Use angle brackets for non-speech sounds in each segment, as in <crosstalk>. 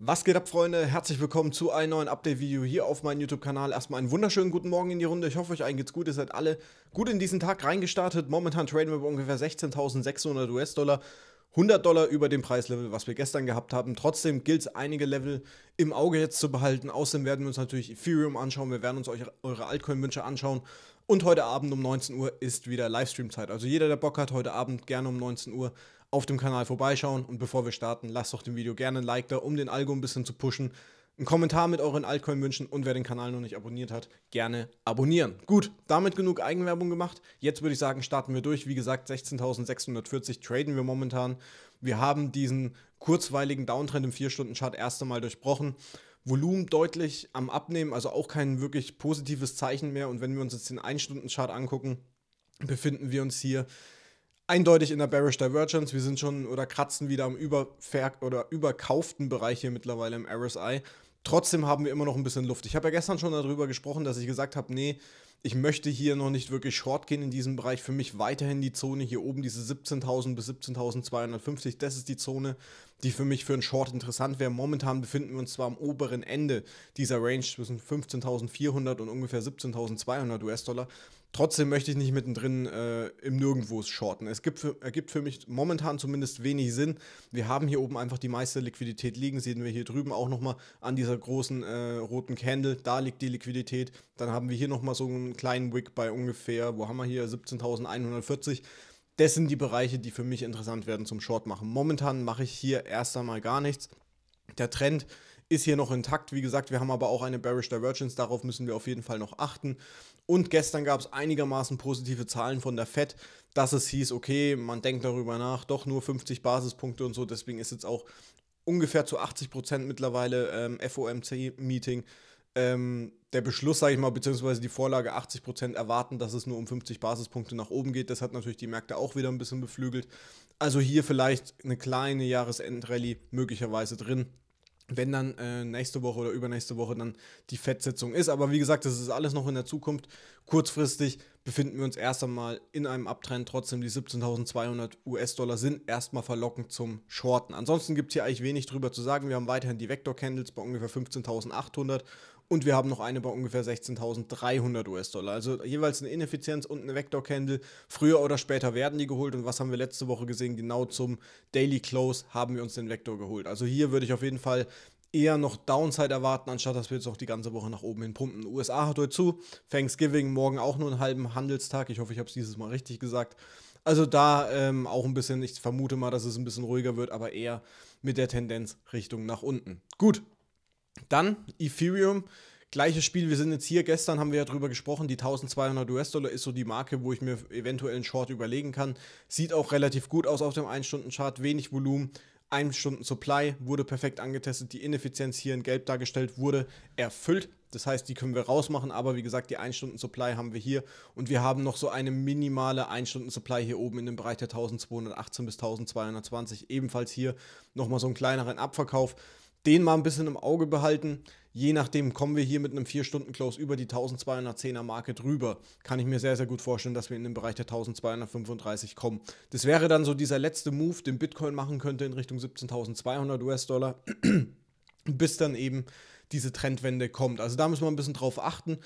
Was geht ab, Freunde? Herzlich willkommen zu einem neuen Update-Video hier auf meinem YouTube-Kanal. Erstmal einen wunderschönen guten Morgen in die Runde. Ich hoffe, euch allen geht's gut. Ihr seid alle gut in diesen Tag reingestartet. Momentan traden wir bei ungefähr 16.600 US-Dollar. 100 Dollar über dem Preislevel, was wir gestern gehabt haben. Trotzdem gilt es, einige Level im Auge jetzt zu behalten. Außerdem werden wir uns natürlich Ethereum anschauen. Wir werden uns eure Altcoin-Wünsche anschauen. Und heute Abend um 19 Uhr ist wieder Livestream-Zeit. Also jeder, der Bock hat, heute Abend gerne um 19 Uhr auf dem Kanal vorbeischauen. Und bevor wir starten, lasst doch dem Video gerne ein Like da, um den Algo ein bisschen zu pushen. Einen Kommentar mit euren Altcoin-Wünschen und wer den Kanal noch nicht abonniert hat, gerne abonnieren. Gut, damit genug Eigenwerbung gemacht. Jetzt würde ich sagen, starten wir durch. Wie gesagt, 16.640 traden wir momentan. Wir haben diesen kurzweiligen Downtrend im 4-Stunden-Chart erst einmal durchbrochen. Volumen deutlich am Abnehmen, also auch kein wirklich positives Zeichen mehr. Und wenn wir uns jetzt den 1-Stunden-Chart angucken, befinden wir uns hier eindeutig in der Bearish Divergence. Wir sind schon oder kratzen wieder am Überver oder überkauften Bereich hier mittlerweile im RSI. Trotzdem haben wir immer noch ein bisschen Luft. Ich habe ja gestern schon darüber gesprochen, dass ich gesagt habe, nee, ich möchte hier noch nicht wirklich short gehen in diesem Bereich. Für mich weiterhin die Zone hier oben, diese 17.000 bis 17.250, das ist die Zone, die für mich für einen Short interessant wäre. Momentan befinden wir uns zwar am oberen Ende dieser Range zwischen 15.400 und ungefähr 17.200 US-Dollar. Trotzdem möchte ich nicht mittendrin äh, im Nirgendwo shorten. Es gibt für, ergibt für mich momentan zumindest wenig Sinn. Wir haben hier oben einfach die meiste Liquidität liegen. Sehen wir hier drüben auch nochmal an dieser großen äh, roten Candle. Da liegt die Liquidität. Dann haben wir hier nochmal so einen kleinen Wick bei ungefähr, wo haben wir hier, 17.140. Das sind die Bereiche, die für mich interessant werden zum Short machen. Momentan mache ich hier erst einmal gar nichts. Der Trend ist hier noch intakt. Wie gesagt, wir haben aber auch eine Bearish Divergence, darauf müssen wir auf jeden Fall noch achten. Und gestern gab es einigermaßen positive Zahlen von der Fed, dass es hieß, okay, man denkt darüber nach, doch nur 50 Basispunkte und so, deswegen ist jetzt auch ungefähr zu 80 Prozent mittlerweile ähm, FOMC-Meeting. Ähm, der Beschluss, sage ich mal, beziehungsweise die Vorlage 80% Prozent erwarten, dass es nur um 50 Basispunkte nach oben geht. Das hat natürlich die Märkte auch wieder ein bisschen beflügelt. Also hier vielleicht eine kleine Jahresendrallye möglicherweise drin wenn dann äh, nächste Woche oder übernächste Woche dann die Fettsitzung ist. Aber wie gesagt, das ist alles noch in der Zukunft. Kurzfristig befinden wir uns erst einmal in einem Abtrend. Trotzdem, die 17.200 US-Dollar sind erstmal verlockend zum Shorten. Ansonsten gibt es hier eigentlich wenig drüber zu sagen. Wir haben weiterhin die Vector-Candles bei ungefähr 15.800 und wir haben noch eine bei ungefähr 16.300 US-Dollar. Also jeweils eine Ineffizienz und ein Vector-Candle. Früher oder später werden die geholt. Und was haben wir letzte Woche gesehen? Genau zum Daily Close haben wir uns den Vector geholt. Also hier würde ich auf jeden Fall eher noch Downside erwarten, anstatt dass wir jetzt noch die ganze Woche nach oben hin pumpen. USA hat heute zu, Thanksgiving morgen auch nur einen halben Handelstag. Ich hoffe, ich habe es dieses Mal richtig gesagt. Also da ähm, auch ein bisschen, ich vermute mal, dass es ein bisschen ruhiger wird, aber eher mit der Tendenz Richtung nach unten. Gut, dann Ethereum, gleiches Spiel. Wir sind jetzt hier. Gestern haben wir ja drüber gesprochen. Die 1200 US-Dollar ist so die Marke, wo ich mir eventuell einen Short überlegen kann. Sieht auch relativ gut aus auf dem 1-Stunden-Chart. Wenig Volumen. 1 Stunden Supply wurde perfekt angetestet. Die Ineffizienz hier in Gelb dargestellt wurde erfüllt. Das heißt, die können wir rausmachen, aber wie gesagt, die 1 Stunden Supply haben wir hier und wir haben noch so eine minimale 1 Stunden Supply hier oben in dem Bereich der 1218 bis 1220. Ebenfalls hier nochmal so einen kleineren Abverkauf den mal ein bisschen im Auge behalten. Je nachdem kommen wir hier mit einem 4-Stunden-Close über die 1210er-Marke drüber. Kann ich mir sehr, sehr gut vorstellen, dass wir in den Bereich der 1235 kommen. Das wäre dann so dieser letzte Move, den Bitcoin machen könnte in Richtung 17.200 US-Dollar, <clears throat> bis dann eben diese Trendwende kommt. Also da müssen wir ein bisschen drauf achten.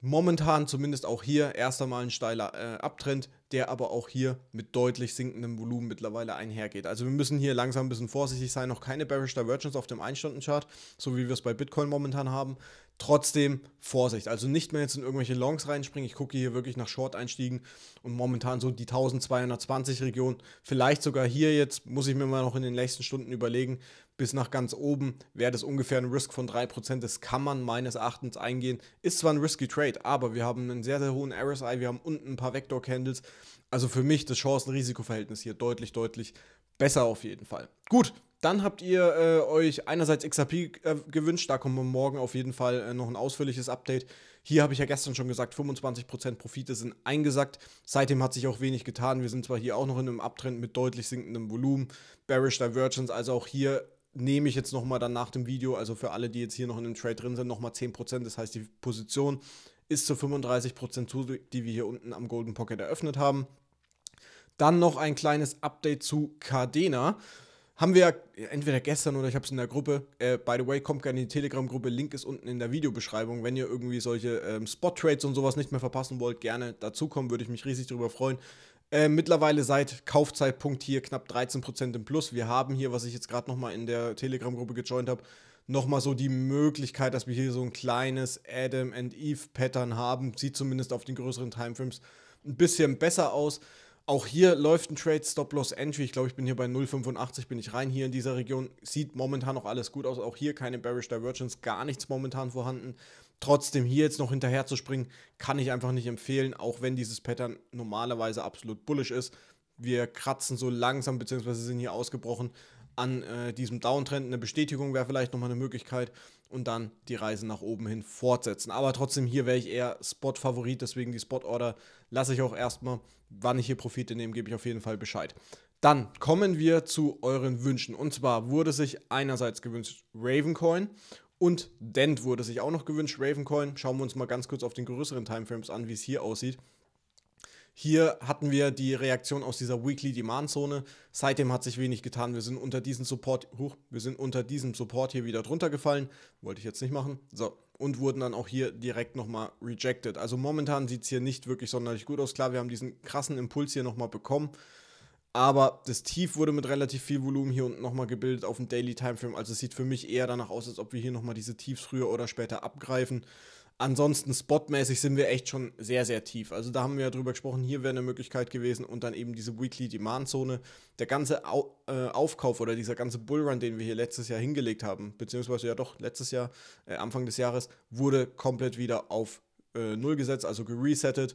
Momentan zumindest auch hier erst einmal ein steiler äh, Abtrend der aber auch hier mit deutlich sinkendem Volumen mittlerweile einhergeht. Also wir müssen hier langsam ein bisschen vorsichtig sein, noch keine Bearish Divergence auf dem 1-Stunden-Chart, so wie wir es bei Bitcoin momentan haben. Trotzdem Vorsicht, also nicht mehr jetzt in irgendwelche Longs reinspringen. Ich gucke hier wirklich nach Short-Einstiegen und momentan so die 1220-Region, vielleicht sogar hier jetzt, muss ich mir mal noch in den nächsten Stunden überlegen, bis nach ganz oben wäre das ungefähr ein Risk von 3%. Das kann man meines Erachtens eingehen. Ist zwar ein risky Trade, aber wir haben einen sehr, sehr hohen RSI, wir haben unten ein paar Vector-Candles. Also für mich das Chancen-Risiko-Verhältnis hier deutlich, deutlich besser auf jeden Fall. Gut, dann habt ihr äh, euch einerseits XRP äh, gewünscht, da kommen wir morgen auf jeden Fall äh, noch ein ausführliches Update. Hier habe ich ja gestern schon gesagt, 25% Profite sind eingesackt. Seitdem hat sich auch wenig getan. Wir sind zwar hier auch noch in einem Abtrend mit deutlich sinkendem Volumen, Bearish Divergence, also auch hier nehme ich jetzt nochmal dann nach dem Video, also für alle, die jetzt hier noch in dem Trade drin sind, nochmal 10%. Das heißt, die Position ist zu 35% zu, die wir hier unten am Golden Pocket eröffnet haben. Dann noch ein kleines Update zu Cardena. Haben wir entweder gestern oder ich habe es in der Gruppe. Äh, by the way, kommt gerne in die Telegram-Gruppe. Link ist unten in der Videobeschreibung. Wenn ihr irgendwie solche ähm, Spot-Trades und sowas nicht mehr verpassen wollt, gerne dazukommen. Würde ich mich riesig darüber freuen. Äh, mittlerweile seit Kaufzeitpunkt hier knapp 13% im Plus. Wir haben hier, was ich jetzt gerade nochmal in der Telegram-Gruppe gejoint habe, nochmal so die Möglichkeit, dass wir hier so ein kleines Adam and Eve Pattern haben. Sieht zumindest auf den größeren Timeframes ein bisschen besser aus. Auch hier läuft ein Trade Stop Loss Entry. Ich glaube, ich bin hier bei 0,85 bin ich rein. Hier in dieser Region sieht momentan noch alles gut aus. Auch hier keine Bearish Divergence, gar nichts momentan vorhanden. Trotzdem hier jetzt noch hinterher zu springen, kann ich einfach nicht empfehlen, auch wenn dieses Pattern normalerweise absolut bullish ist. Wir kratzen so langsam, beziehungsweise sind hier ausgebrochen an äh, diesem Downtrend. Eine Bestätigung wäre vielleicht nochmal eine Möglichkeit und dann die Reise nach oben hin fortsetzen. Aber trotzdem, hier wäre ich eher Spot-Favorit, deswegen die Spot-Order lasse ich auch erstmal. Wann ich hier Profite nehme, gebe ich auf jeden Fall Bescheid. Dann kommen wir zu euren Wünschen. Und zwar wurde sich einerseits gewünscht Ravencoin und Dent wurde sich auch noch gewünscht Ravencoin. Schauen wir uns mal ganz kurz auf den größeren Timeframes an, wie es hier aussieht. Hier hatten wir die Reaktion aus dieser Weekly Demand Zone. Seitdem hat sich wenig getan. Wir sind unter diesem Support, huch, wir sind unter diesem Support hier wieder drunter gefallen. Wollte ich jetzt nicht machen. So, und wurden dann auch hier direkt nochmal rejected. Also momentan sieht es hier nicht wirklich sonderlich gut aus. Klar, wir haben diesen krassen Impuls hier nochmal bekommen. Aber das Tief wurde mit relativ viel Volumen hier unten nochmal gebildet auf dem Daily Timeframe. Also es sieht für mich eher danach aus, als ob wir hier nochmal diese Tiefs früher oder später abgreifen. Ansonsten spotmäßig sind wir echt schon sehr, sehr tief. Also da haben wir ja drüber gesprochen, hier wäre eine Möglichkeit gewesen und dann eben diese Weekly Demand Zone. Der ganze Au äh, Aufkauf oder dieser ganze Bullrun, den wir hier letztes Jahr hingelegt haben, beziehungsweise ja doch letztes Jahr, äh, Anfang des Jahres, wurde komplett wieder auf äh, Null gesetzt, also geresettet.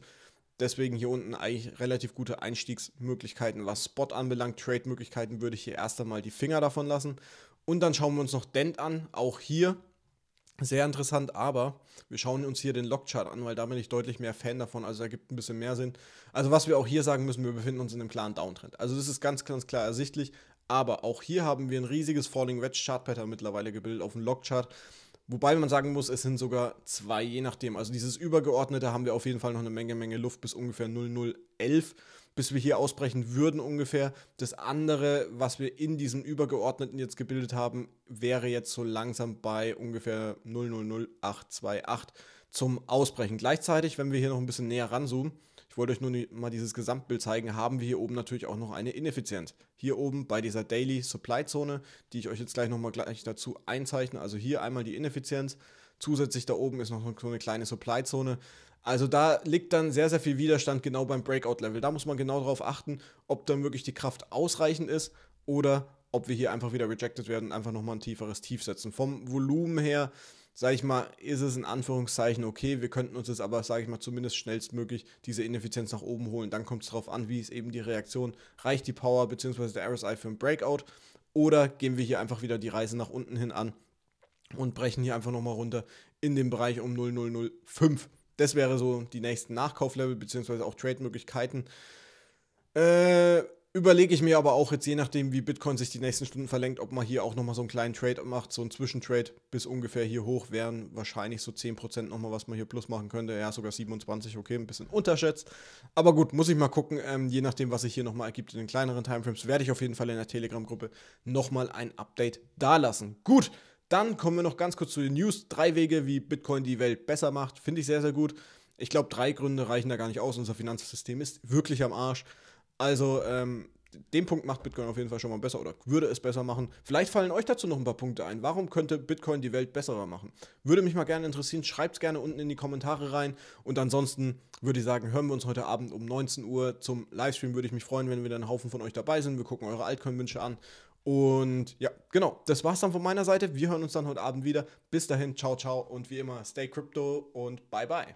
Deswegen hier unten eigentlich relativ gute Einstiegsmöglichkeiten, was Spot anbelangt. Trade-Möglichkeiten würde ich hier erst einmal die Finger davon lassen. Und dann schauen wir uns noch Dent an. Auch hier sehr interessant, aber wir schauen uns hier den Logchart an, weil da bin ich deutlich mehr Fan davon. Also da gibt ein bisschen mehr Sinn. Also was wir auch hier sagen müssen, wir befinden uns in einem klaren Downtrend. Also das ist ganz, ganz klar ersichtlich. Aber auch hier haben wir ein riesiges Falling Wedge Chart Pattern mittlerweile gebildet auf dem Logchart. Wobei man sagen muss, es sind sogar zwei, je nachdem. Also dieses übergeordnete haben wir auf jeden Fall noch eine Menge, Menge Luft bis ungefähr 0011 bis wir hier ausbrechen würden ungefähr. Das andere, was wir in diesem Übergeordneten jetzt gebildet haben, wäre jetzt so langsam bei ungefähr 000828 zum Ausbrechen. Gleichzeitig, wenn wir hier noch ein bisschen näher ranzoomen, ich wollte euch nur mal dieses Gesamtbild zeigen, haben wir hier oben natürlich auch noch eine Ineffizienz. Hier oben bei dieser Daily Supply Zone, die ich euch jetzt gleich nochmal gleich dazu einzeichne. Also hier einmal die Ineffizienz. Zusätzlich da oben ist noch so eine kleine Supply Zone. Also da liegt dann sehr, sehr viel Widerstand genau beim Breakout-Level. Da muss man genau darauf achten, ob dann wirklich die Kraft ausreichend ist oder ob wir hier einfach wieder rejected werden und einfach nochmal ein tieferes Tief setzen. Vom Volumen her, sage ich mal, ist es in Anführungszeichen okay. Wir könnten uns jetzt aber, sage ich mal, zumindest schnellstmöglich diese Ineffizienz nach oben holen. Dann kommt es darauf an, wie ist eben die Reaktion. Reicht die Power bzw. der RSI für ein Breakout? Oder gehen wir hier einfach wieder die Reise nach unten hin an und brechen hier einfach nochmal runter in den Bereich um 0005 das wäre so die nächsten Nachkauflevel beziehungsweise auch Trade-Möglichkeiten. Äh, überlege ich mir aber auch jetzt, je nachdem, wie Bitcoin sich die nächsten Stunden verlängt, ob man hier auch nochmal so einen kleinen Trade macht, so einen Zwischentrade bis ungefähr hier hoch wären wahrscheinlich so 10% nochmal, was man hier plus machen könnte. Ja, sogar 27, okay, ein bisschen unterschätzt. Aber gut, muss ich mal gucken, ähm, je nachdem, was sich hier nochmal ergibt in den kleineren Timeframes, werde ich auf jeden Fall in der Telegram-Gruppe nochmal ein Update dalassen. Gut, dann kommen wir noch ganz kurz zu den News. Drei Wege, wie Bitcoin die Welt besser macht. Finde ich sehr, sehr gut. Ich glaube, drei Gründe reichen da gar nicht aus. Unser Finanzsystem ist wirklich am Arsch. Also, ähm, den Punkt macht Bitcoin auf jeden Fall schon mal besser oder würde es besser machen. Vielleicht fallen euch dazu noch ein paar Punkte ein. Warum könnte Bitcoin die Welt besserer machen? Würde mich mal gerne interessieren. Schreibt es gerne unten in die Kommentare rein. Und ansonsten würde ich sagen, hören wir uns heute Abend um 19 Uhr zum Livestream. Würde ich mich freuen, wenn wir dann einen Haufen von euch dabei sind. Wir gucken eure Altcoin-Wünsche an und ja, genau, das war's dann von meiner Seite. Wir hören uns dann heute Abend wieder. Bis dahin, ciao, ciao und wie immer, stay crypto und bye bye.